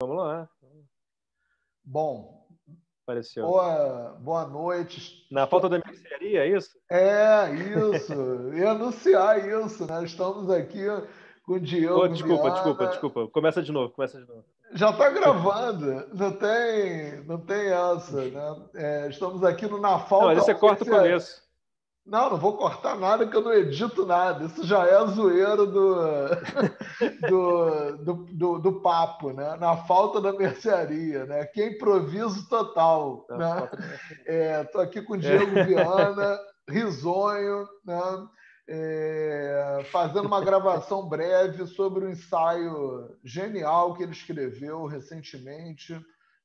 Vamos lá. Bom. Apareceu. Boa, boa noite. Na falta da mercearia, é isso? É, isso. e anunciar isso, né? Estamos aqui com o Diogo. Oh, desculpa, Viana. desculpa, desculpa. Começa de novo, começa de novo. Já está gravando, não tem, não tem essa, né? É, estamos aqui no Na Falta. Não, você corta o começo. Não, não vou cortar nada que eu não edito nada. Isso já é a zoeira do, do, do, do, do papo, né? Na falta da mercearia, né? Que é improviso total. Estou né? é, aqui com o Diego é. Viana, risonho, né? É, fazendo uma gravação breve sobre um ensaio genial que ele escreveu recentemente,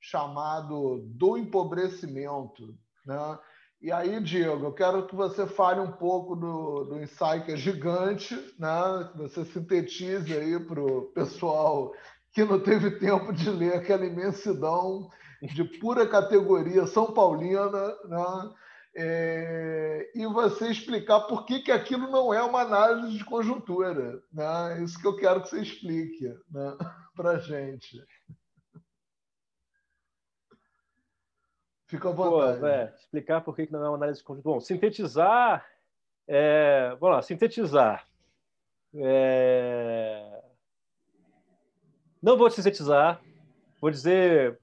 chamado Do Empobrecimento, né? E aí, Diego, eu quero que você fale um pouco do, do ensaio que é gigante, né? que você sintetize aí para o pessoal que não teve tempo de ler aquela imensidão de pura categoria São Paulina, né? É, e você explicar por que, que aquilo não é uma análise de conjuntura. Né? É isso que eu quero que você explique né? para a gente. Fica à vontade. é, explicar por que não é uma análise de conjunto. Bom, sintetizar. É, vamos lá, sintetizar. É, não vou sintetizar. Vou dizer.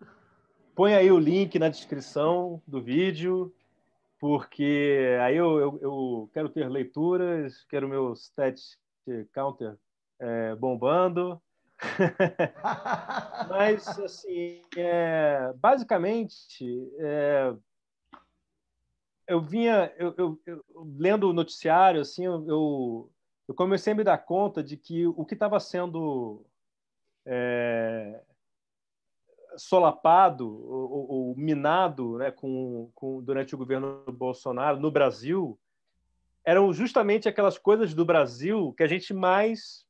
Põe aí o link na descrição do vídeo, porque aí eu, eu, eu quero ter leituras, quero meu stat counter é, bombando. Mas, assim, é, basicamente, é, eu vinha, eu, eu, eu, lendo o noticiário, assim, eu, eu comecei a me dar conta de que o que estava sendo é, solapado ou, ou, minado né, com, com, durante o governo Bolsonaro no Brasil eram justamente aquelas coisas do Brasil que a gente mais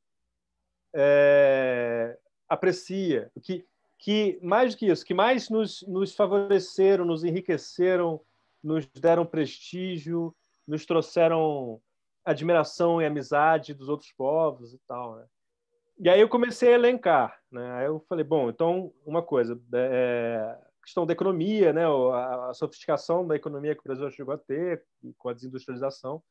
é, aprecia, que, que mais do que isso, que mais nos, nos favoreceram, nos enriqueceram, nos deram prestígio, nos trouxeram admiração e amizade dos outros povos e tal. Né? E aí eu comecei a elencar. Né? Aí eu falei, bom, então, uma coisa, é, é questão da economia, né? a, a sofisticação da economia que o Brasil chegou a ter com a desindustrialização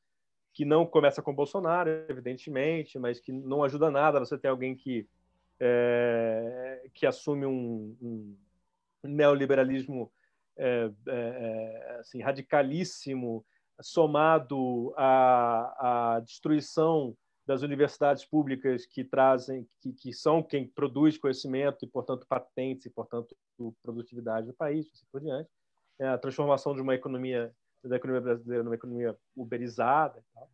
que não começa com Bolsonaro, evidentemente, mas que não ajuda nada. Você tem alguém que, é, que assume um, um neoliberalismo é, é, assim, radicalíssimo, somado à, à, destruição das universidades públicas que trazem, que, que são quem produz conhecimento e, portanto, patentes e, portanto, produtividade do país, assim por diante. Né, a transformação de uma economia da economia brasileira numa economia uberizada e tal.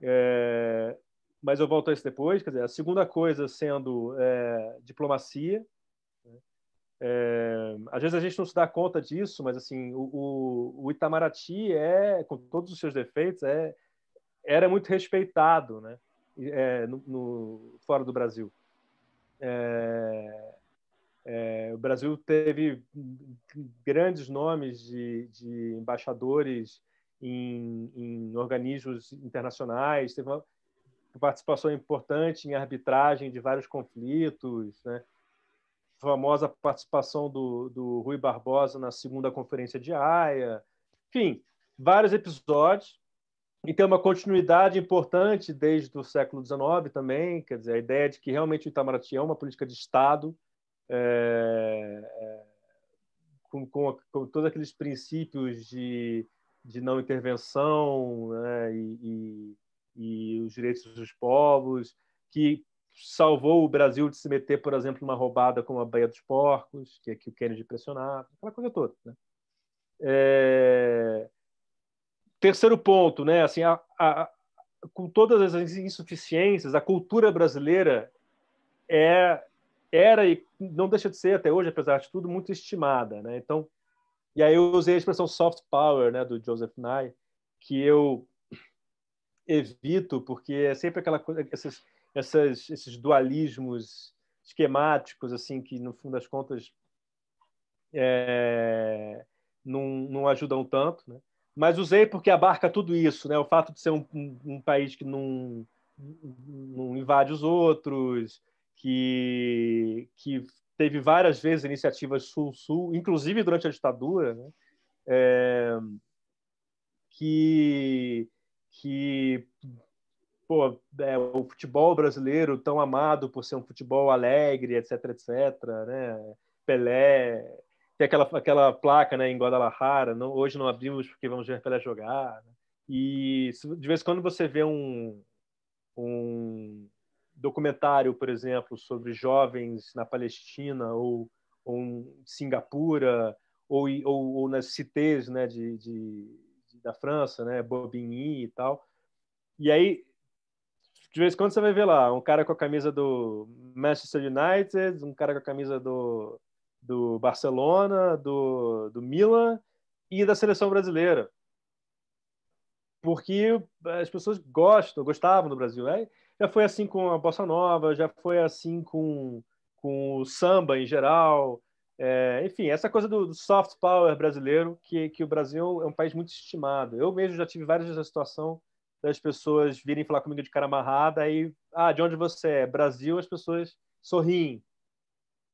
É, mas eu volto a isso depois. Quer dizer, a segunda coisa sendo é, diplomacia. Né? É, às vezes a gente não se dá conta disso, mas assim o, o, Itamaraty é, com todos os seus defeitos, é, era muito respeitado, né? É, no, no, fora do Brasil. É, é, o Brasil teve grandes nomes de, de embaixadores em, em, organismos internacionais, teve uma participação importante em arbitragem de vários conflitos, né? A famosa participação do, do Rui Barbosa na segunda conferência de Haia, enfim, vários episódios e tem uma continuidade importante desde o século XIX também, quer dizer, a ideia de que realmente o Itamaraty é uma política de Estado, é, é, com, com, com, todos aqueles princípios de, de não intervenção né, e, e, e, os direitos dos povos, que salvou o Brasil de se meter, por exemplo, numa roubada como a Baía dos Porcos, que é que o Kennedy pressionava, aquela coisa toda. Né? É... Terceiro ponto, né? Assim, a, a, com todas as insuficiências, a cultura brasileira é era e não deixa de ser até hoje, apesar de tudo, muito estimada, né? Então, e aí eu usei a expressão soft power, né, do Joseph Nye, que eu evito porque é sempre aquela coisa, esses essas, esses dualismos esquemáticos, assim, que no fundo das contas é, não, não ajudam tanto, né? Mas usei porque abarca tudo isso, né? O fato de ser um, um, um país que não, não invade os outros, que, que teve várias vezes iniciativas sul-sul, inclusive durante a ditadura, né? é, que, que pô, é, o futebol brasileiro tão amado por ser um futebol alegre, etc, etc, né? Pelé, tem aquela, aquela placa né, em Guadalajara, não, hoje não abrimos porque vamos ver Pelé jogar. Né? E de vez em quando você vê um, um documentário, por exemplo, sobre jovens na Palestina ou, ou em Singapura ou, ou, ou nas cités né, de, de, da França, né, Bobigny e tal. E aí, de vez em quando você vai ver lá um cara com a camisa do Manchester United, um cara com a camisa do, do Barcelona, do, do Milan e da seleção brasileira. Porque as pessoas gostam, gostavam do Brasil. Né? Já foi assim com a bossa nova, já foi assim com, com o samba em geral. É, enfim, essa coisa do, do, soft power brasileiro, que, que o Brasil é um país muito estimado. Eu mesmo já tive várias vezes situação das pessoas virem falar comigo de cara amarrada, aí, ah, de onde você é? Brasil, as pessoas sorriem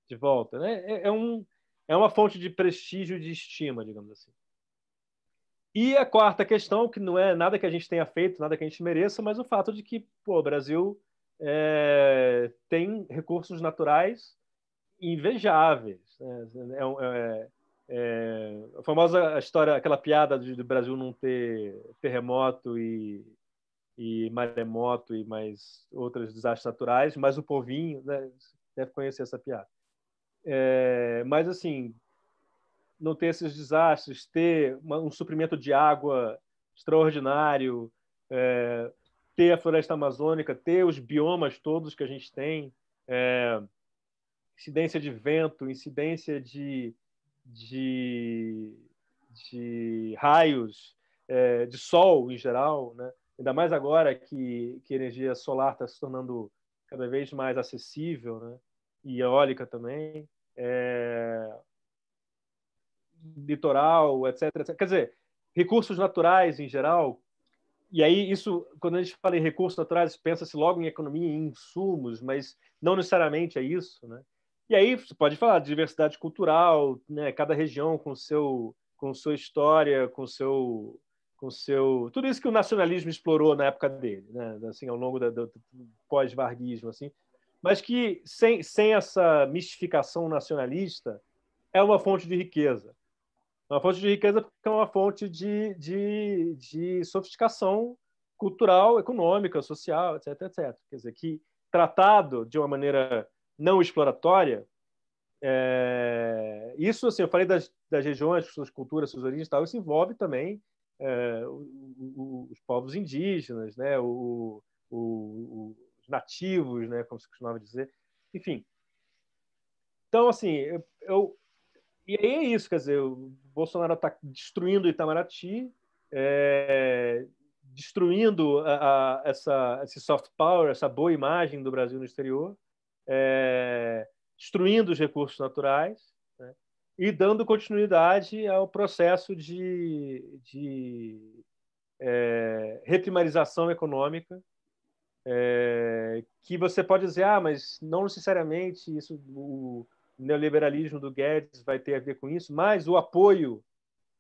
de volta. Né? É, é um, é uma fonte de prestígio e de estima, digamos assim. E a quarta questão, que não é nada que a gente tenha feito, nada que a gente mereça, mas o fato de que pô, o Brasil é, tem recursos naturais invejáveis. Né? É, é, é, a famosa história, aquela piada do Brasil não ter terremoto e, e maremoto e mais outros desastres naturais, mas o povinho, né? deve conhecer essa piada. É, mas assim, não ter esses desastres, ter uma, um suprimento de água extraordinário, é, ter a floresta amazônica, ter os biomas todos que a gente tem, é, incidência de vento, incidência de, de, de raios, é, de sol em geral, né? ainda mais agora que, que a energia solar está se tornando cada vez mais acessível, né? e eólica também. É, litoral, etc, etc. Quer dizer, recursos naturais em geral. E aí isso, quando a gente fala em recursos naturais, pensa-se logo em economia, em insumos, mas não necessariamente é isso, né? E aí você pode falar de diversidade cultural, né? Cada região com seu com sua história, com seu com seu tudo isso que o nacionalismo explorou na época dele, né? Assim, ao longo da, do pós-varguismo, assim, mas que sem sem essa mistificação nacionalista é uma fonte de riqueza. É uma fonte de riqueza porque é uma fonte de, de, de sofisticação cultural, econômica, social, etc, etc. Quer dizer, que tratado de uma maneira não exploratória, é... isso, assim, eu falei das, das regiões, suas culturas, suas origens tal, isso envolve também é, o, o, os povos indígenas, né, o, os nativos, né, como se costumava dizer, enfim. Então, assim, eu e aí é isso, quer dizer, o Bolsonaro está destruindo Itamaraty, é, destruindo a, a, essa, esse soft power, essa boa imagem do Brasil no exterior, é, destruindo os recursos naturais né, e dando continuidade ao processo de, de é, reprimarização econômica é, que você pode dizer, ah, mas não necessariamente isso, o, neoliberalismo do Guedes vai ter a ver com isso, mas o apoio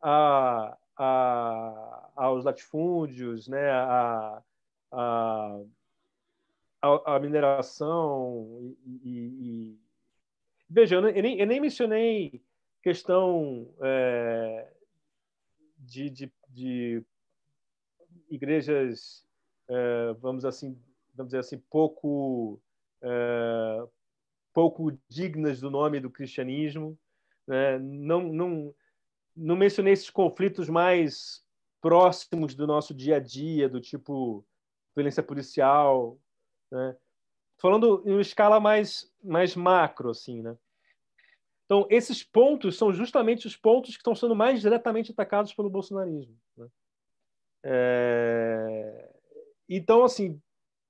a, a, aos latifúndios, né, a, a, a mineração e, e, e... veja, eu nem, eu nem, mencionei questão é, de, de, de, igrejas, é, vamos assim, vamos dizer assim, pouco é, pouco dignas do nome do cristianismo. Né? Não, não, não mencionei esses conflitos mais próximos do nosso dia a dia, do tipo violência policial. Né? Falando em uma escala mais, mais macro, assim, né? Então, esses pontos são justamente os pontos que estão sendo mais diretamente atacados pelo bolsonarismo. Né? É... Então, assim,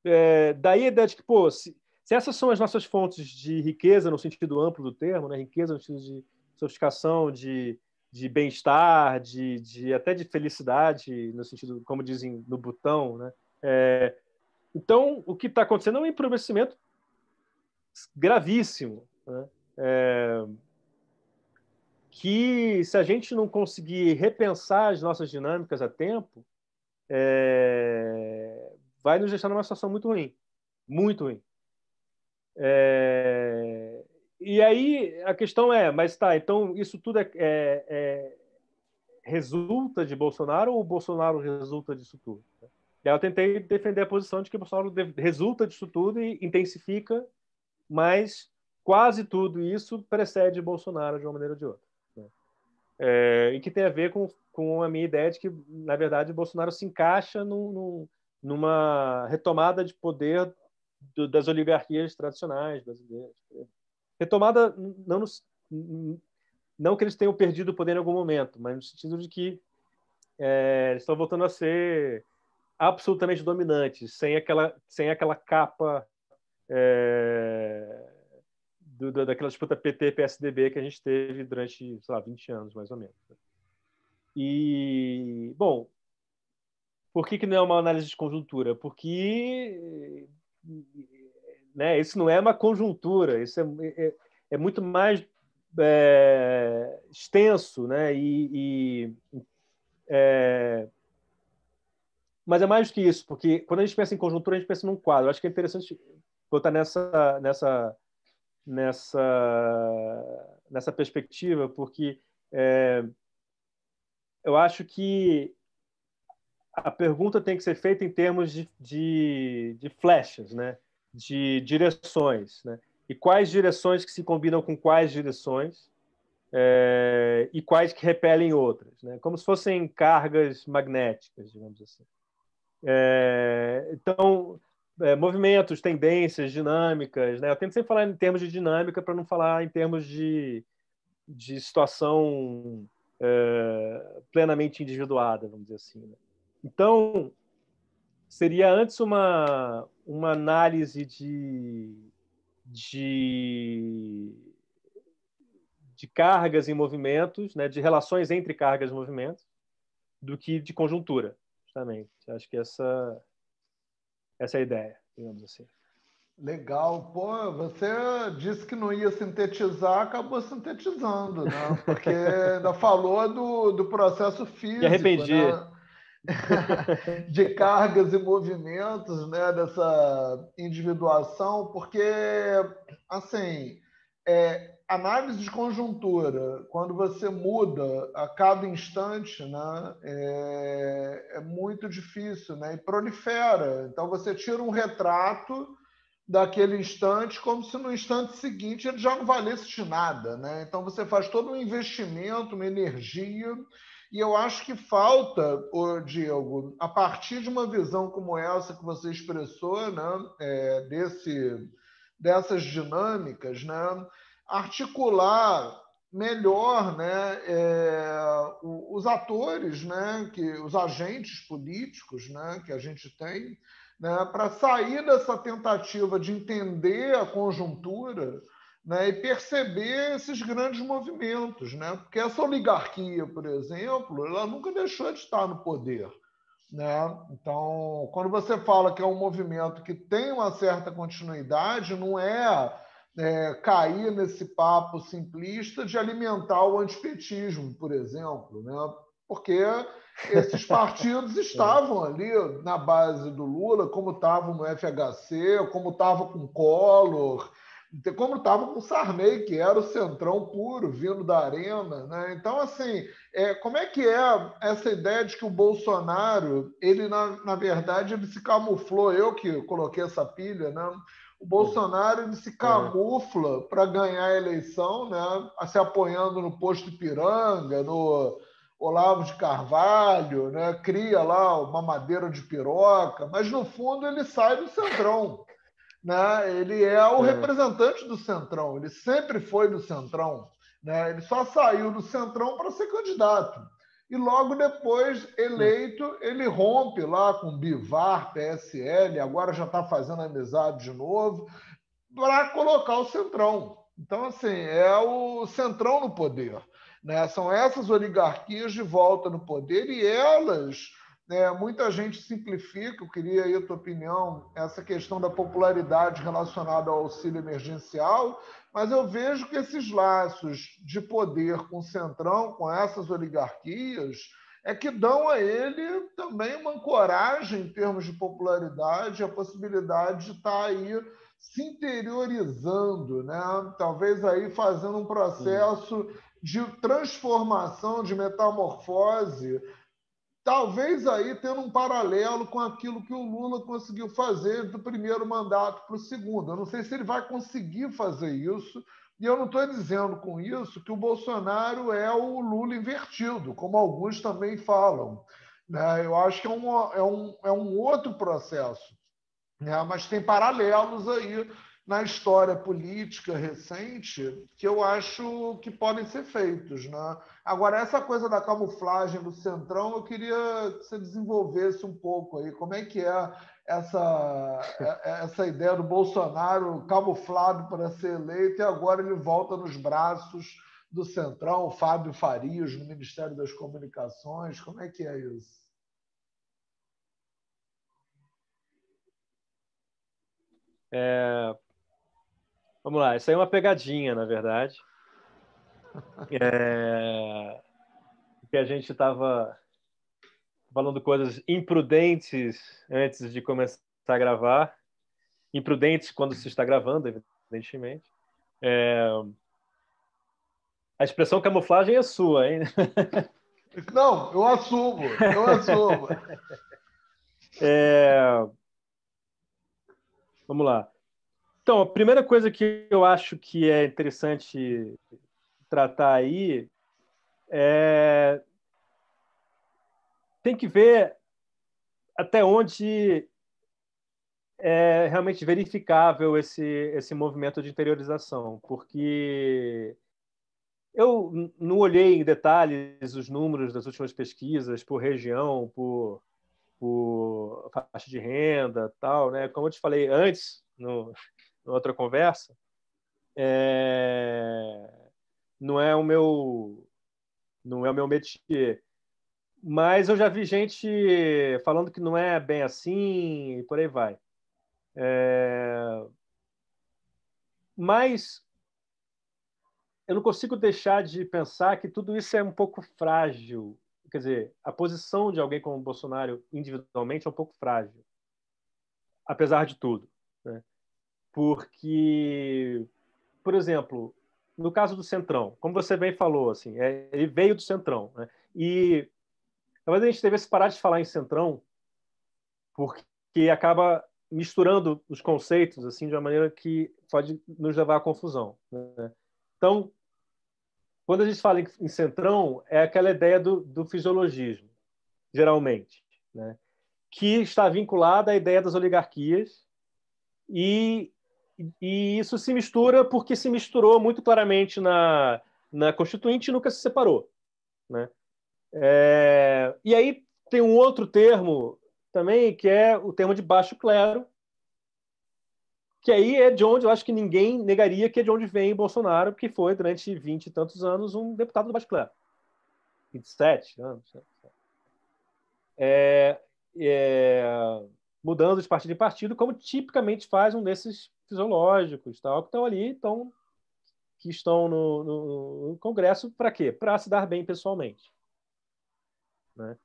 é... daí a ideia de que, pô, se... Se essas são as nossas fontes de riqueza, no sentido amplo do termo, né? riqueza no sentido de sofisticação, de, de bem-estar, de, de, até de felicidade, no sentido, como dizem no botão, né? É, então, o que está acontecendo é um empobrecimento gravíssimo, né? É, que se a gente não conseguir repensar as nossas dinâmicas a tempo, é, vai nos deixar numa situação muito ruim, muito ruim. É... E aí a questão é, mas tá, então isso tudo é, é, é, resulta de Bolsonaro ou Bolsonaro resulta disso tudo? E aí eu tentei defender a posição de que Bolsonaro resulta disso tudo e intensifica, mas quase tudo isso precede Bolsonaro de uma maneira ou de outra. Né? É, e que tem a ver com, com a minha ideia de que, na verdade, Bolsonaro se encaixa numa retomada de poder do, das oligarquias tradicionais brasileiras. Né? Retomada, não, não que eles tenham perdido o poder em algum momento, mas no sentido de que é, eles estão voltando a ser absolutamente dominantes, sem aquela, sem aquela capa é, do, do, daquela disputa PT-PSDB que a gente teve durante, sei lá, 20 anos, mais ou menos. Né? E, bom, por que, que não é uma análise de conjuntura? Porque né? Isso não é uma conjuntura, isso é, é, é muito mais é, extenso, né? E, e é... mas é mais do que isso, porque quando a gente pensa em conjuntura, a gente pensa num quadro. Eu acho que é interessante botar nessa nessa nessa nessa perspectiva, porque é... eu acho que a pergunta tem que ser feita em termos de, de, de flechas, né? de direções. Né? E quais direções que se combinam com quais direções é, e quais que repelem outras, né? como se fossem cargas magnéticas, digamos assim. É, então, é, movimentos, tendências, dinâmicas. Né? Eu tento sempre falar em termos de dinâmica para não falar em termos de, de situação é, plenamente individuada, vamos dizer assim. Né? Então, seria antes uma, uma análise de, de, de cargas e movimentos, né, de relações entre cargas e movimentos, do que de conjuntura, justamente. Acho que essa, essa é a ideia, digamos assim. Legal, pô, você disse que não ia sintetizar, acabou sintetizando, né? Porque ainda falou do, do processo físico. Me arrependi. Né? de cargas e movimentos, né, dessa individuação, porque, assim, é, análise de conjuntura, quando você muda a cada instante, né, é, é muito difícil, né, e prolifera. Então, você tira um retrato daquele instante, como se no instante seguinte ele já não valesse de nada. Né? Então, você faz todo um investimento, uma energia e eu acho que falta, ô, Diego, a partir de uma visão como essa que você expressou, né, é, desse, dessas dinâmicas, né, articular melhor né, é, os atores, né, que, os agentes políticos né, que a gente tem, né, para sair dessa tentativa de entender a conjuntura né, e perceber esses grandes movimentos, né? Porque essa oligarquia, por exemplo, ela nunca deixou de estar no poder, né? Então, quando você fala que é um movimento que tem uma certa continuidade, não é, é cair nesse papo simplista de alimentar o antipetismo, por exemplo, né? Porque esses partidos é. estavam ali na base do Lula, como estavam no FHC, como estavam com Collor, então, como estava com o Sarney, que era o centrão puro, vindo da arena. Né? Então, assim, é, como é que é essa ideia de que o Bolsonaro, ele, na, na verdade, ele se camuflou, eu que coloquei essa pilha, né? O Bolsonaro ele se é. camufla é. para ganhar a eleição, né? se apoiando no posto Ipiranga, no Olavo de Carvalho, né? cria lá uma madeira de piroca, mas no fundo ele sai do centrão né? ele é o é. representante do Centrão, ele sempre foi do Centrão. Né? Ele só saiu do Centrão para ser candidato. E logo depois, eleito, ele rompe lá com Bivar, PSL, agora já está fazendo amizade de novo, para colocar o Centrão. Então, assim, é o Centrão no poder. Né? São essas oligarquias de volta no poder e elas é, muita gente simplifica, eu queria aí a tua opinião, essa questão da popularidade relacionada ao auxílio emergencial, mas eu vejo que esses laços de poder com o Centrão, com essas oligarquias, é que dão a ele também uma coragem em termos de popularidade, a possibilidade de estar tá aí se interiorizando, né? talvez aí fazendo um processo de transformação, de metamorfose talvez aí tendo um paralelo com aquilo que o Lula conseguiu fazer do primeiro mandato para o segundo. Eu não sei se ele vai conseguir fazer isso, e eu não estou dizendo com isso que o Bolsonaro é o Lula invertido, como alguns também falam. Né? Eu acho que é um, é um, é um outro processo, né? mas tem paralelos aí na história política recente que eu acho que podem ser feitos. Né? Agora, essa coisa da camuflagem do Centrão, eu queria que você desenvolvesse um pouco aí. Como é que é essa, é, é, essa ideia do Bolsonaro camuflado para ser eleito e agora ele volta nos braços do Centrão, Fábio Farias, no Ministério das Comunicações? Como é que é isso? É, Vamos lá, isso aí é uma pegadinha, na verdade. É... Que a gente estava falando coisas imprudentes antes de começar a gravar. Imprudentes quando se está gravando, evidentemente. É... A expressão camuflagem é sua, hein? Não, eu assumo, eu assumo. É... Vamos lá. Então, a primeira coisa que eu acho que é interessante tratar aí é tem que ver até onde é realmente verificável esse, esse movimento de interiorização, porque eu não olhei em detalhes os números das últimas pesquisas por região, por, por faixa de renda, tal, né? Como eu te falei antes, no, em outra conversa, é... não é o meu não é o meu métier. Mas eu já vi gente falando que não é bem assim e por aí vai. É... Mas eu não consigo deixar de pensar que tudo isso é um pouco frágil. Quer dizer, a posição de alguém como Bolsonaro individualmente é um pouco frágil, apesar de tudo. Né? porque, por exemplo, no caso do Centrão, como você bem falou, assim, é, ele veio do Centrão, né? E talvez a gente devesse parar de falar em Centrão, porque acaba misturando os conceitos assim de uma maneira que pode nos levar à confusão. Né? Então, quando a gente fala em centrão, é aquela ideia do, do fisiologismo, geralmente, né? que está vinculada à ideia das oligarquias e e isso se mistura porque se misturou muito claramente na, na Constituinte e nunca se separou. Né? É, e aí tem um outro termo também, que é o termo de baixo clero, que aí é de onde eu acho que ninguém negaria que é de onde vem Bolsonaro, que foi durante 20 e tantos anos um deputado do baixo clero. 27 anos. É, é, mudando de partido em partido, como tipicamente faz um desses fisiológicos, tal, que estão ali, estão, que estão no, no, no Congresso, para quê? Para se dar bem pessoalmente. Né?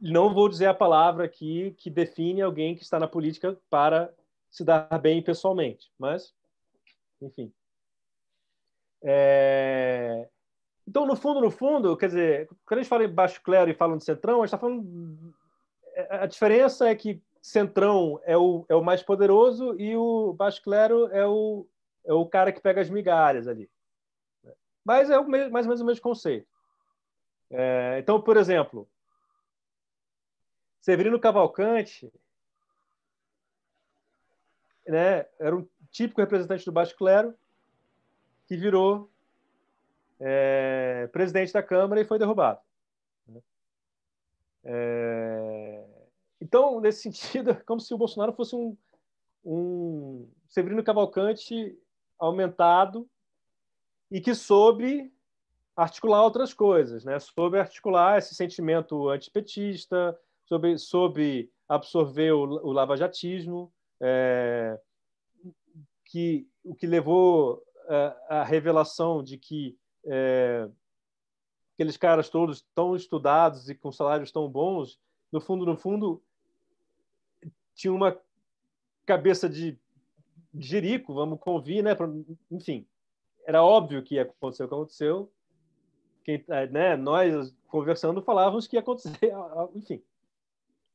Não vou dizer a palavra aqui que define alguém que está na política para se dar bem pessoalmente, mas, enfim. É... Então, no fundo, no fundo, quer dizer, quando a gente fala em baixo clero e falam de centrão, a gente está falando a diferença é que Centrão é o, é o mais poderoso e o Baixo Clero é o, é o cara que pega as migalhas ali. Mas é o, mais ou menos o mesmo conceito. É, então, por exemplo, Severino Cavalcante né, era um típico representante do Baixo Clero que virou é, presidente da Câmara e foi derrubado. Né. É, então, nesse sentido, é como se o Bolsonaro fosse um, um Severino Cavalcante aumentado e que soube articular outras coisas, né? soube articular esse sentimento antipetista, soube, soube absorver o, o lavajatismo, é, que, o que levou é, à revelação de que é, aqueles caras todos tão estudados e com salários tão bons, no fundo, no fundo, tinha uma cabeça de jerico, vamos convir, né? Enfim, era óbvio que ia acontecer o que aconteceu. Quem, é, né, nós, conversando, falávamos que ia acontecer, enfim.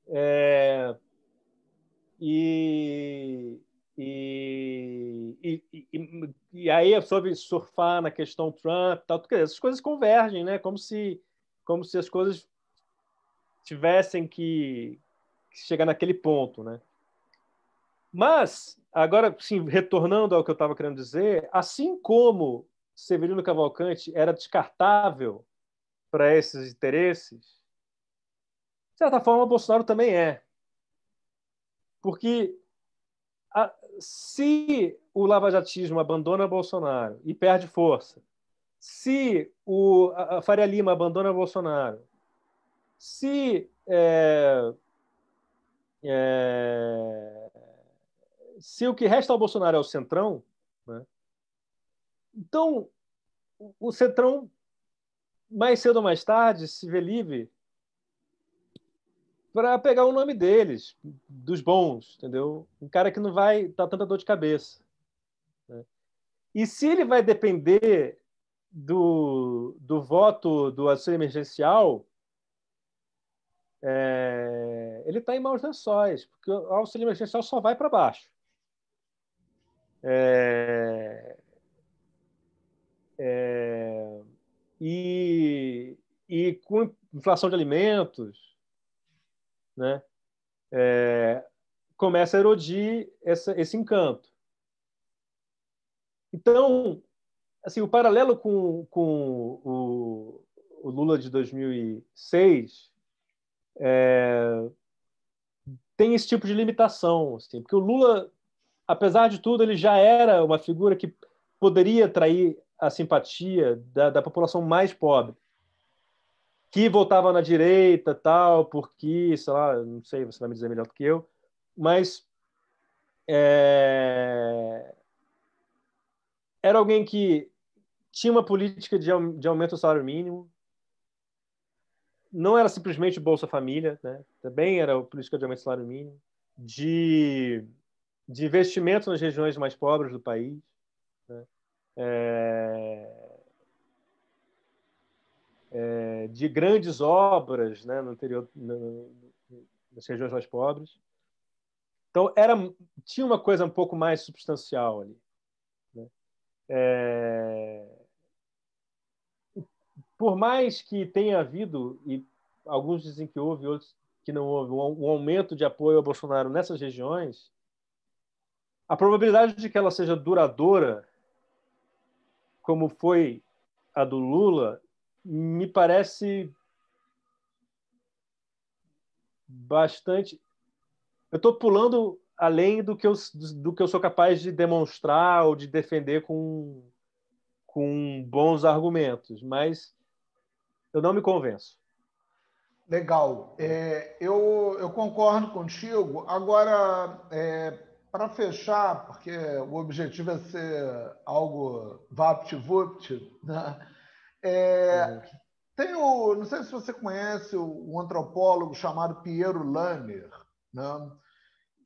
É, e, e, e, e, aí, sobre surfar na questão Trump, tal, essas coisas convergem, né? Como se, como se as coisas tivessem que, chegar naquele ponto, né? Mas, agora, sim, retornando ao que eu estava querendo dizer, assim como Severino Cavalcante era descartável para esses interesses, de certa forma, Bolsonaro também é. Porque a, se o lavajatismo abandona Bolsonaro e perde força, se o a Faria Lima abandona Bolsonaro, se é, é... Se o que resta ao Bolsonaro é o centrão, né? então o centrão, mais cedo ou mais tarde, se vê livre para pegar o nome deles, dos bons, entendeu? Um cara que não vai dar tanta dor de cabeça. Né? E se ele vai depender do, do voto do auxílio emergencial, é ele está em maus lençóis, porque o auxílio emergencial só vai para baixo. É, é, e, e com inflação de alimentos, né, é, começa a erodir essa, esse encanto. Então, assim, o paralelo com, com o, o Lula de 2006 é, tem esse tipo de limitação, assim, porque o Lula, apesar de tudo, ele já era uma figura que poderia atrair a simpatia da, da população mais pobre, que voltava na direita, tal, porque, sei lá, não sei, você vai me dizer melhor do que eu, mas é... era alguém que tinha uma política de, de aumento do salário mínimo, não era simplesmente Bolsa Família, né? também era política de aumento de salário mínimo, de, de investimento nas regiões mais pobres do país. Né? É, é, de grandes obras né, no interior, no, nas regiões mais pobres. Então, era, tinha uma coisa um pouco mais substancial ali. Né? É, por mais que tenha havido, e alguns dizem que houve, outros que não houve, um aumento de apoio a Bolsonaro nessas regiões, a probabilidade de que ela seja duradoura, como foi a do Lula, me parece bastante. Eu estou pulando além do que, eu, do que eu sou capaz de demonstrar ou de defender com, com bons argumentos, mas eu não me convenço. Legal. É, eu, eu, concordo contigo. Agora, é, para fechar, porque o objetivo é ser algo vapt-vupt, né? é, tem o, não sei se você conhece o, um antropólogo chamado Piero Lanner. né?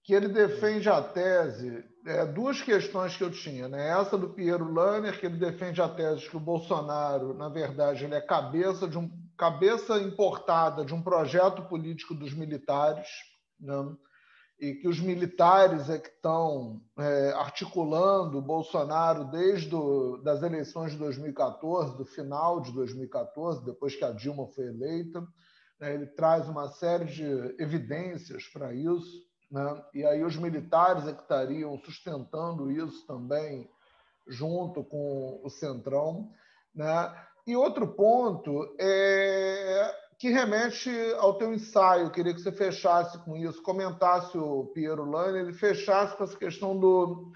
que ele defende a tese, é, duas questões que eu tinha, né? Essa do Piero Lanner, que ele defende a tese de que o Bolsonaro, na verdade, ele é cabeça de um cabeça importada de um projeto político dos militares, né? e que os militares é que estão é, articulando o Bolsonaro desde as das eleições de 2014, do final de 2014, depois que a Dilma foi eleita. Né? Ele traz uma série de evidências para isso. Né? E aí os militares é que estariam sustentando isso também, junto com o Centrão. Né? E outro ponto é que remete ao teu ensaio, Eu queria que você fechasse com isso, comentasse o Piero Lani, ele fechasse com essa questão do,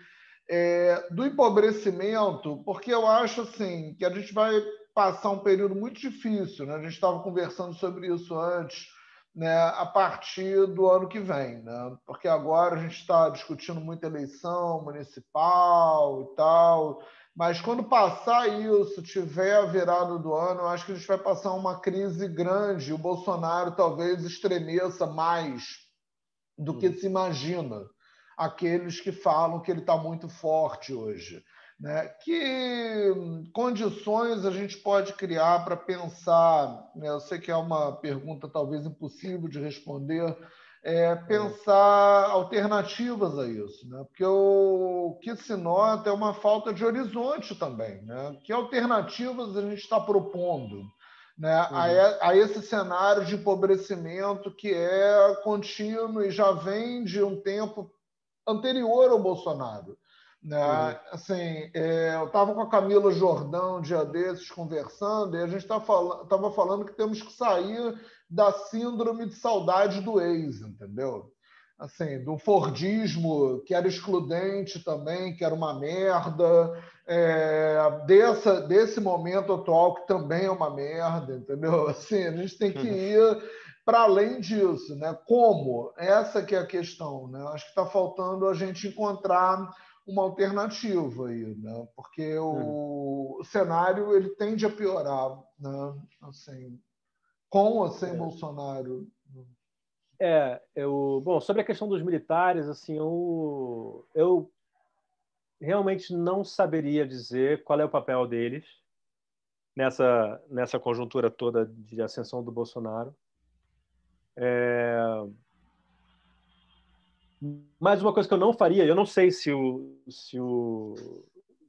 é, do empobrecimento, porque eu acho assim que a gente vai passar um período muito difícil. Né? A gente estava conversando sobre isso antes, né, a partir do ano que vem, né? porque agora a gente está discutindo muita eleição municipal e tal, mas quando passar isso, tiver a virada do ano, eu acho que a gente vai passar uma crise grande. O Bolsonaro talvez estremeça mais do que hum. se imagina aqueles que falam que ele está muito forte hoje. Né? Que hum, condições a gente pode criar para pensar? Né? Eu sei que é uma pergunta talvez impossível de responder, é, pensar alternativas a isso, né? porque o, que se nota é uma falta de horizonte também. Né? Que alternativas a gente está propondo? Né, a, uhum. a, esse cenário de empobrecimento que é contínuo e já vem de um tempo anterior ao Bolsonaro. Né? Uhum. Assim, é, eu estava com a Camila Jordão um dia desses conversando e a gente estava tá fal tava falando que temos que sair da síndrome de saudade do ex, entendeu? Assim, do Fordismo, que era excludente também, que era uma merda, é, dessa, desse momento atual, que também é uma merda, entendeu? Assim, a gente tem que uhum. ir para além disso, né? Como? Essa que é a questão, né? Acho que está faltando a gente encontrar uma alternativa aí, né? porque hum. o, cenário ele tende a piorar, né? assim, com ou sem é. Bolsonaro. Né? É, eu, bom, sobre a questão dos militares, assim, eu, eu realmente não saberia dizer qual é o papel deles nessa nessa conjuntura toda de ascensão do Bolsonaro. É, mas uma coisa que eu não faria, eu não sei se o, se o,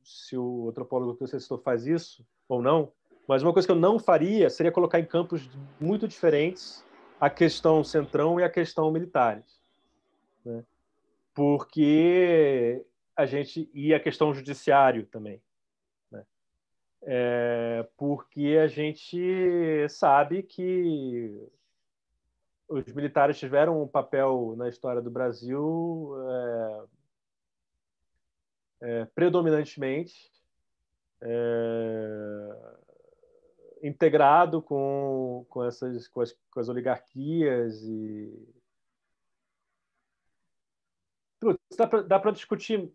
se o antropólogo que você citou faz isso ou não, mas uma coisa que eu não faria seria colocar em campos muito diferentes a questão centrão e a questão militares. Né? Porque a gente. E a questão judiciário também. Né? É, porque a gente sabe que os militares tiveram um papel na história do Brasil é, é, predominantemente é, integrado com, com essas com as, com as oligarquias e Putz, dá para discutir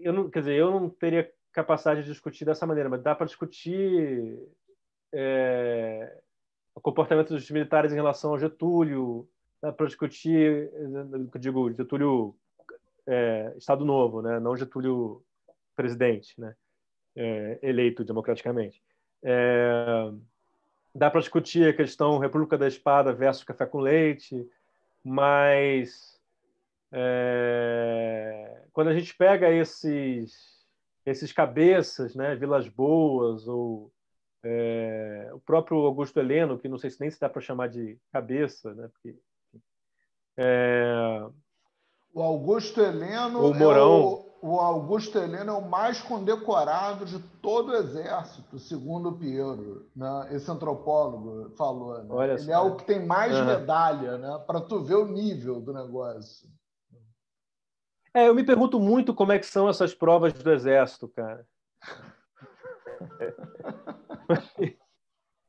eu não quer dizer eu não teria capacidade de discutir dessa maneira mas dá para discutir é, o comportamento dos militares em relação ao Getúlio, né, para discutir, eh, digo, Getúlio é, Estado Novo, né, não Getúlio presidente, né, é, eleito democraticamente. É, dá para discutir a questão República da Espada versus Café com Leite, mas é, quando a gente pega esses esses cabeças, né, Vilas Boas ou é, o próprio Augusto Heleno, que não sei se nem se dá para chamar de cabeça, né? Porque, é... O Augusto Heleno. O Morão. É o, o, Augusto Heleno é o mais condecorado de todo o exército, segundo o Piero, né? esse antropólogo falou. Né? Ele é o que tem mais uhum. medalha, né? para tu ver o nível do negócio. É, eu me pergunto muito como é que são essas provas do exército, cara.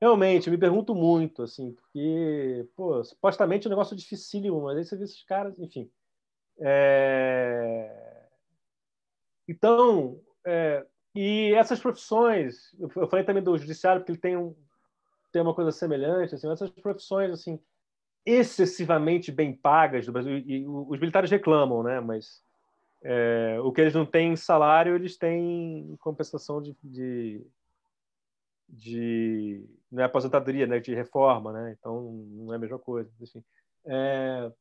Realmente, me pergunto muito, assim, porque, pô, supostamente é um negócio dificílimo, mas aí você vê esses caras, enfim. É... Então, é... e essas profissões, eu falei também do judiciário, porque ele tem, um, tem uma coisa semelhante, assim, essas profissões, assim, excessivamente bem pagas do Brasil, e os militares reclamam, né, mas é... o que eles não têm em salário, eles têm compensação de, de de não é aposentadoria, né, de reforma, né? Então não é a mesma coisa, assim É,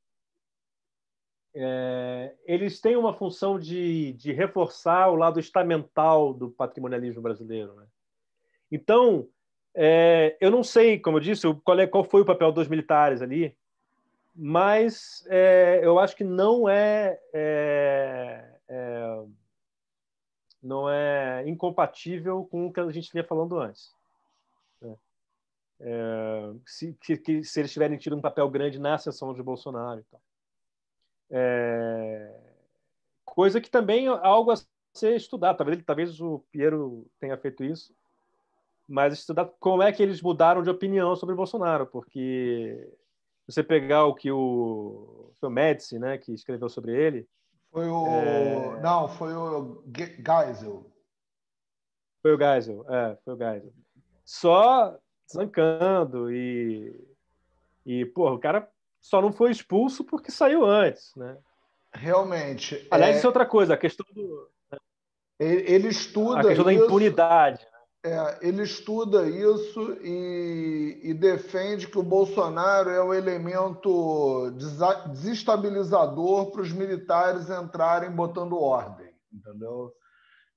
é, eles têm uma função de, de reforçar o lado estamental do patrimonialismo brasileiro, né? Então é, eu não sei, como eu disse, qual, é, qual foi o papel dos militares ali, mas é, eu acho que não é, é, é, não é incompatível com o que a gente vinha falando antes é, se, que, se eles tiverem tido um papel grande na ascensão de Bolsonaro. Então. É, coisa que também é algo a ser estudado. Talvez, talvez o Piero tenha feito isso, mas estudar como é que eles mudaram de opinião sobre Bolsonaro, porque você pegar o que o, o Médici, né, que escreveu sobre ele. Foi o. É... Não, foi o Geisel. Foi o Geisel, é, foi o Geisel. Só zancando e e porra, o cara só não foi expulso porque saiu antes, né? Realmente. Aliás, é... isso é outra coisa, a questão do ele, ele estuda a questão da impunidade. Né? É, ele estuda isso e, e, defende que o Bolsonaro é o um elemento desestabilizador para os militares entrarem botando ordem, entendeu?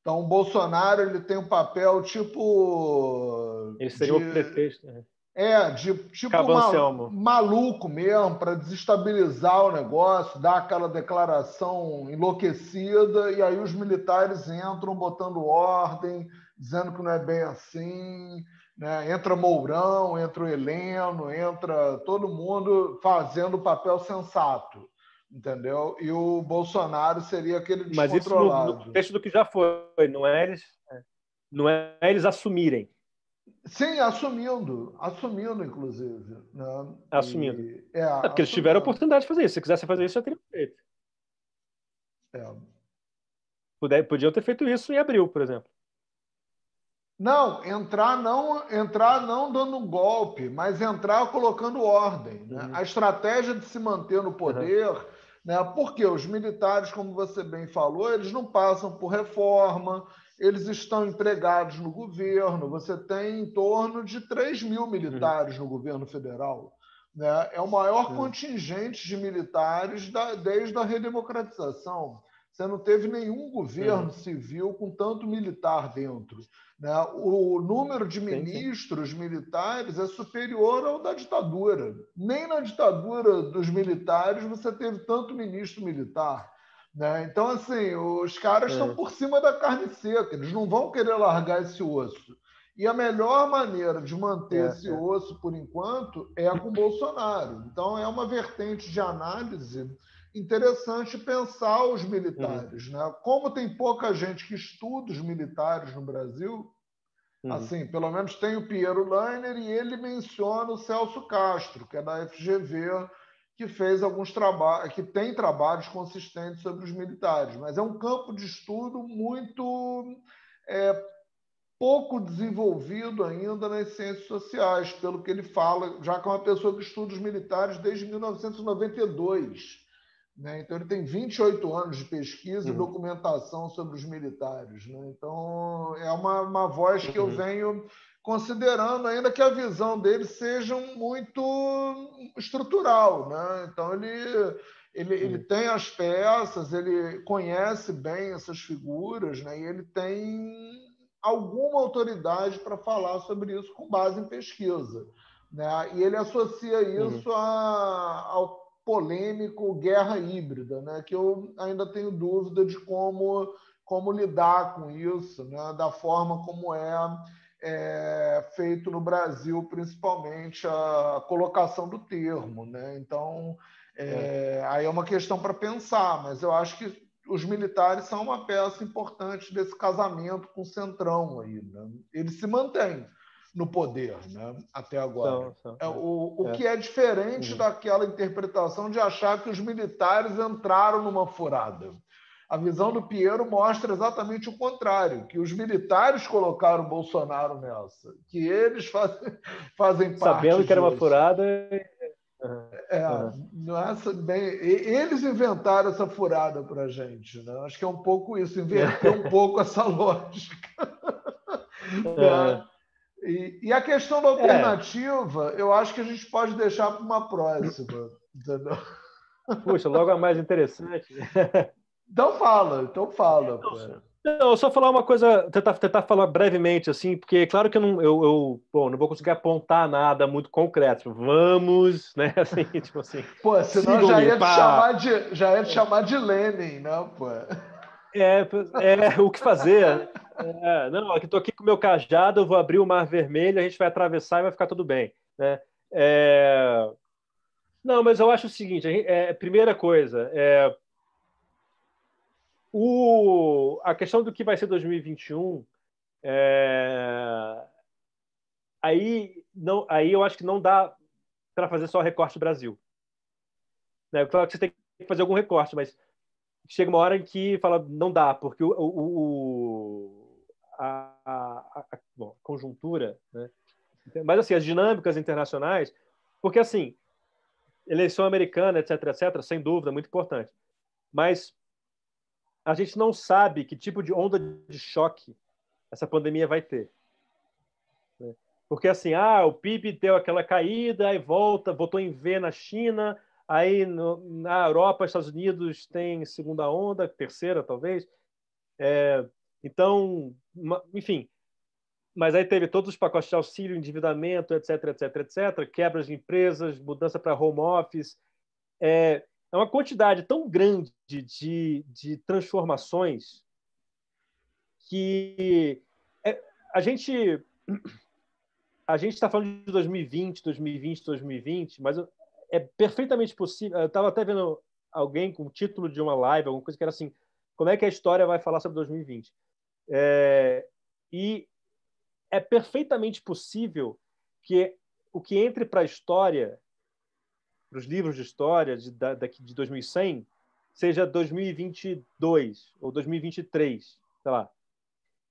Então, o Bolsonaro ele tem um papel tipo. Ele seria de... o pretexto. Né? É, de tipo uma, maluco mesmo, para desestabilizar o negócio, dar aquela declaração enlouquecida, e aí os militares entram botando ordem, dizendo que não é bem assim. Né? Entra Mourão, entra o Heleno, entra todo mundo fazendo o papel sensato entendeu? E o Bolsonaro seria aquele Mas isso no, no contexto do que já foi, não é eles, é, não é eles assumirem. Sim, assumindo, assumindo, inclusive. Né? Assumindo. E, é, é, porque assumindo. eles tiveram a oportunidade de fazer isso. Se quisesse fazer isso, eu teria feito. É. podiam ter feito isso em abril, por exemplo. Não, entrar não entrar não dando um golpe, mas entrar colocando ordem. Né? Uhum. A estratégia de se manter no poder né? Porque os militares, como você bem falou, eles não passam por reforma, eles estão empregados no governo. Você tem em torno de 3 mil militares uhum. no governo federal. Né? É o maior uhum. contingente de militares da, desde a redemocratização. Você não teve nenhum governo uhum. civil com tanto militar dentro. Né? O número de ministros sim, sim. militares é superior ao da ditadura. Nem na ditadura dos militares você teve tanto ministro militar. Né? Então, assim, os caras estão é. por cima da carne seca, eles não vão querer largar esse osso. E a melhor maneira de manter é, esse é. osso, por enquanto, é com Bolsonaro. Então, é uma vertente de análise interessante pensar os militares. Uhum. Né? Como tem pouca gente que estuda os militares no Brasil, uhum. assim, pelo menos tem o Piero Leiner e ele menciona o Celso Castro, que é da FGV, que fez alguns trabalhos, que tem trabalhos consistentes sobre os militares, mas é um campo de estudo muito é, pouco desenvolvido ainda nas ciências sociais, pelo que ele fala, já que é uma pessoa que estuda os militares desde 1992. Né? Então, ele tem 28 anos de pesquisa uhum. e documentação sobre os militares. Né? Então, é uma, uma voz que uhum. eu venho considerando, ainda que a visão dele seja muito estrutural. Né? Então, ele, ele, uhum. ele tem as peças, ele conhece bem essas figuras né? e ele tem alguma autoridade para falar sobre isso com base em pesquisa. Né? E ele associa uhum. isso a, ao polêmico guerra híbrida, né? que eu ainda tenho dúvida de como, como lidar com isso, né? da forma como é, é feito no Brasil, principalmente a colocação do termo. Né? Então, é, é. aí é uma questão para pensar, mas eu acho que os militares são uma peça importante desse casamento com o Centrão. Aí, né? Ele se mantém no poder, né? até agora. É, é. o, o é. que é diferente uhum. daquela interpretação de achar que os militares entraram numa furada. A visão do Piero mostra exatamente o contrário, que os militares colocaram o Bolsonaro nessa, que eles fazem, fazem Sabendo parte. Sabendo que era uma furada. É, é. bem, eles inventaram essa furada para a gente. Né? Acho que é um pouco isso, inverter um pouco essa lógica. Uhum. É. Né? E, e a questão da é. alternativa, é. eu acho que a gente pode deixar para uma próxima. Entendeu? Puxa, logo a é mais interessante. Então fala, então fala. Então, não, Eu só falar uma coisa, tentar, tentar falar brevemente, assim, porque claro que eu não, eu, eu bom, não vou conseguir apontar nada muito concreto. Vamos, né? Assim, tipo assim. Pô, senão já ia, te chamar de, já ia te chamar de Lenin, não, né, pô. É, é o que fazer. É, não, aqui estou aqui com o meu cajado, eu vou abrir o mar vermelho, a gente vai atravessar e vai ficar tudo bem. Né? É... Não, mas eu acho o seguinte: é, primeira coisa, é, o, a questão do que vai ser 2021, é, aí, não, aí eu acho que não dá para fazer só recorte Brasil. Né? Claro que você tem que fazer algum recorte, mas chega uma hora em que fala, não dá, porque o, o a, a, a bom, conjuntura, né? mas assim, as dinâmicas internacionais, porque assim, eleição americana, etc, etc, sem dúvida, muito importante, mas a gente não sabe que tipo de onda de choque essa pandemia vai ter. Né? Porque assim, ah, o PIB deu aquela caída, aí volta, voltou em V na China, Aí no, na Europa, Estados Unidos tem segunda onda, terceira talvez. É, então, uma, enfim. Mas aí teve todos os pacotes de auxílio, endividamento, etc, etc, etc, quebras de empresas, mudança para home office. É, é uma quantidade tão grande de, de transformações que é, a gente a gente está falando de 2020, 2020, 2020, mas é perfeitamente possível. Eu estava até vendo alguém com o título de uma live, alguma coisa que era assim: como é que a história vai falar sobre 2020? É, e é perfeitamente possível que o que entre para a história, para os livros de história de, da, daqui de 2100, seja 2022 ou 2023, sei lá.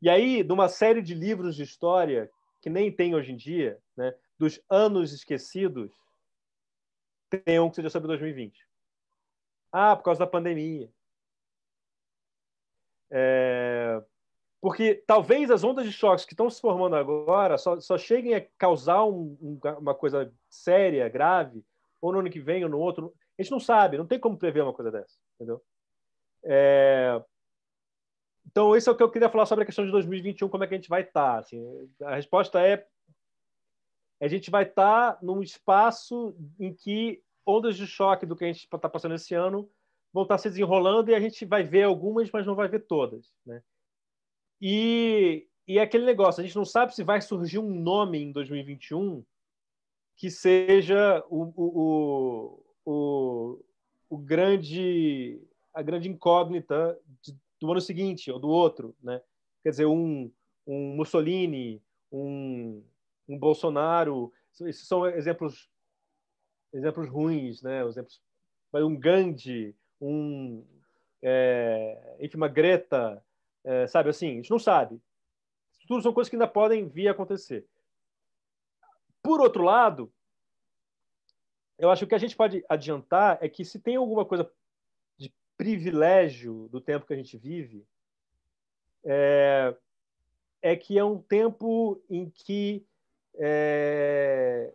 E aí, numa série de livros de história que nem tem hoje em dia, né, dos anos esquecidos, tem um que seja sobre 2020. Ah, por causa da pandemia. É... Porque talvez as ondas de choques que estão se formando agora só, só cheguem a causar um, um, uma coisa séria, grave, ou no ano que vem, ou no outro. A gente não sabe, não tem como prever uma coisa dessa, entendeu? É... Então, isso é o que eu queria falar sobre a questão de 2021, como é que a gente vai estar. Tá, assim. A resposta é a gente vai estar tá num espaço em que ondas de choque do que a gente está passando esse ano vão estar tá se desenrolando e a gente vai ver algumas, mas não vai ver todas. Né? E, e é aquele negócio, a gente não sabe se vai surgir um nome em 2021 que seja o, o, o, o grande a grande incógnita de, do ano seguinte ou do outro, né? Quer dizer, um, um Mussolini, um um Bolsonaro, esses são exemplos exemplos ruins, né? Exemplos, um Gandhi, um é, enfim, uma Greta, é, sabe assim, a gente não sabe. Isso tudo são coisas que ainda podem vir a acontecer. Por outro lado, eu acho que o que a gente pode adiantar é que se tem alguma coisa de privilégio do tempo que a gente vive, é, é que é um tempo em que é,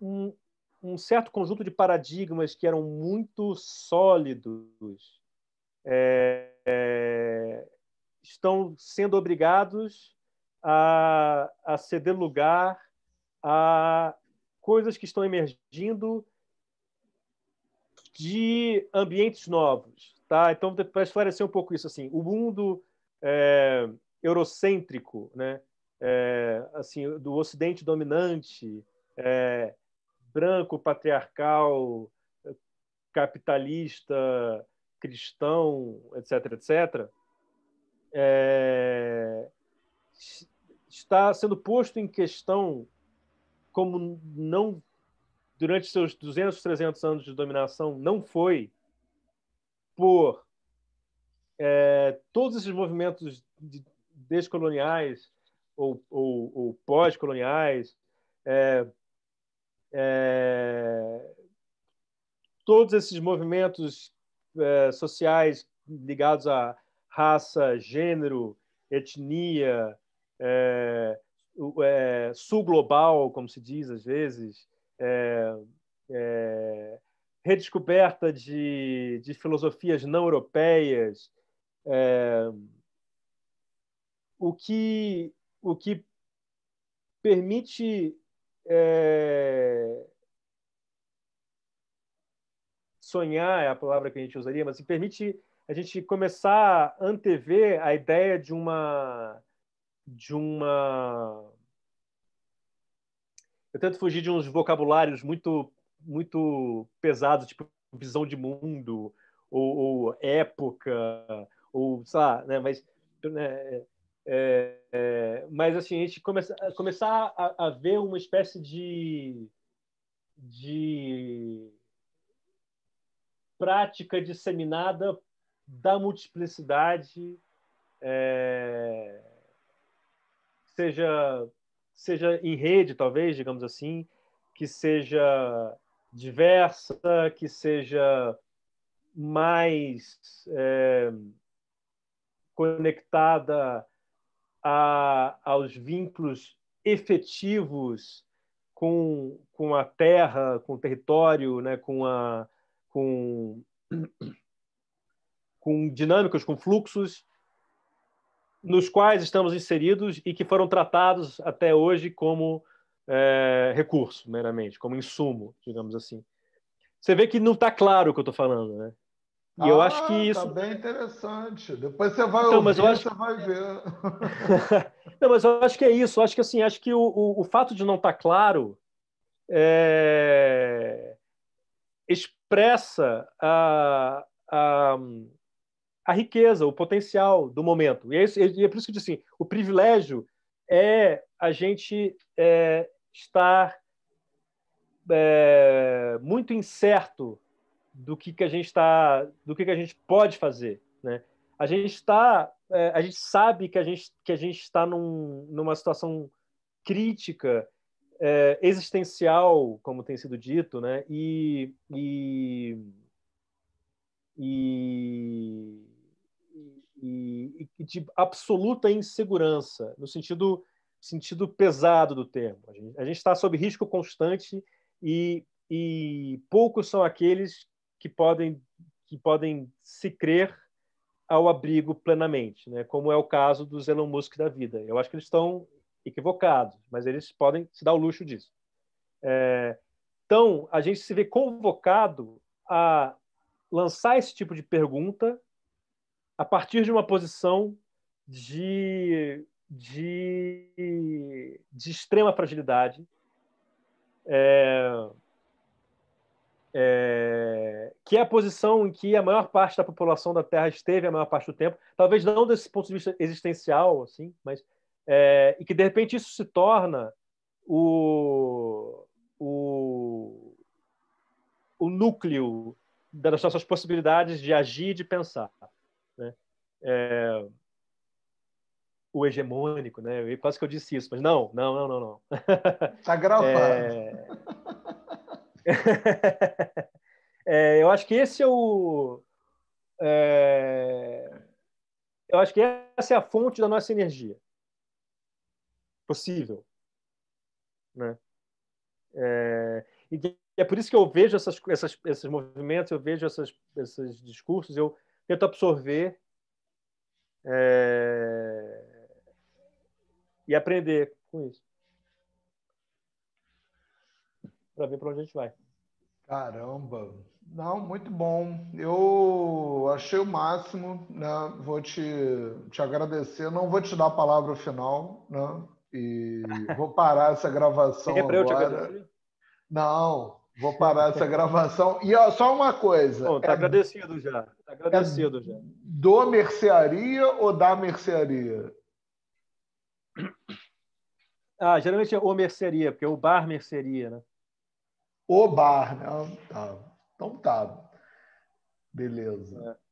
um, um, certo conjunto de paradigmas que eram muito sólidos é, é, estão sendo obrigados a, a ceder lugar a coisas que estão emergindo de ambientes novos, tá? Então para esclarecer um pouco isso assim, o mundo é, eurocêntrico, né? é, assim, do Ocidente dominante, é, branco, patriarcal, capitalista, cristão, etc., etc., é, está sendo posto em questão como não durante seus 200, 300 anos de dominação não foi por é, todos esses movimentos de, descoloniais ou, ou, ou pós-coloniais, é, é, todos esses movimentos é, sociais ligados a raça, gênero, etnia, é, é, sul-global, como se diz às vezes, é, é, redescoberta de, de, filosofias não europeias, é, o que o que permite é... sonhar é a palavra que a gente usaria, mas que assim, permite a gente começar a antever a ideia de uma de uma eu tento fugir de uns vocabulários muito muito pesados, tipo visão de mundo ou, ou época ou sei lá, né? Mas né? É, é, mas assim, a gente começa, começar a, a, ver uma espécie de, de prática disseminada da multiplicidade, é, seja, seja em rede, talvez, digamos assim, que seja diversa, que seja mais é, conectada a, aos vínculos efetivos com, com a terra, com o território, né, com, a, com, com dinâmicas, com fluxos nos quais estamos inseridos e que foram tratados até hoje como é, recurso, meramente, como insumo, digamos assim. Você vê que não está claro o que eu estou falando, né? Ah, eu acho que ah, tá isso. Tá bem interessante. Depois você vai então, ouvir, acho... você vai ver. não, mas eu acho que é isso. Eu acho que assim, acho que o, o, o fato de não estar tá claro é... expressa a, a, a, riqueza, o potencial do momento. E é, isso, e é por isso que eu disse assim, o privilégio é a gente é, estar é, muito incerto do que, que a gente está, do que, que a gente pode fazer, né? A gente está, é, a gente sabe que a gente que a gente está num, numa situação crítica é, existencial, como tem sido dito, né? E, e, e, e, e de absoluta insegurança, no sentido sentido pesado do termo. A gente está sob risco constante e, e poucos são aqueles que podem, que podem se crer ao abrigo plenamente, né? como é o caso dos Elon Musk da vida. Eu acho que eles estão equivocados, mas eles podem se dar o luxo disso. É, então, a gente se vê convocado a lançar esse tipo de pergunta a partir de uma posição de, de, de extrema fragilidade. É, é, que é a posição em que a maior parte da população da Terra esteve a maior parte do tempo, talvez não desse ponto de vista existencial, assim, mas é, e que de repente isso se torna o, o, o núcleo das nossas possibilidades de agir e de pensar. Né? É, o hegemônico, né? Quase que eu disse isso, mas não, não, não, não, Está gravado. É... é, eu acho que esse é o. É, eu acho que essa é a fonte da nossa energia possível, né? É, e é por isso que eu vejo essas, essas, esses movimentos, eu vejo essas, esses discursos, eu tento absorver é, e aprender com isso. para ver para onde a gente vai. Caramba! Não, muito bom. Eu achei o máximo, né? Vou te, te agradecer. Não vou te dar a palavra final, né? E vou parar essa gravação Seria agora. Não, vou parar essa gravação. E ó, só uma coisa. Está tá é... agradecido já. Tá agradecido é já. Do mercearia ou da mercearia? Ah, geralmente é o mercearia, porque é o bar mercearia, né? o bar, né? Tá, então tá. Beleza. É.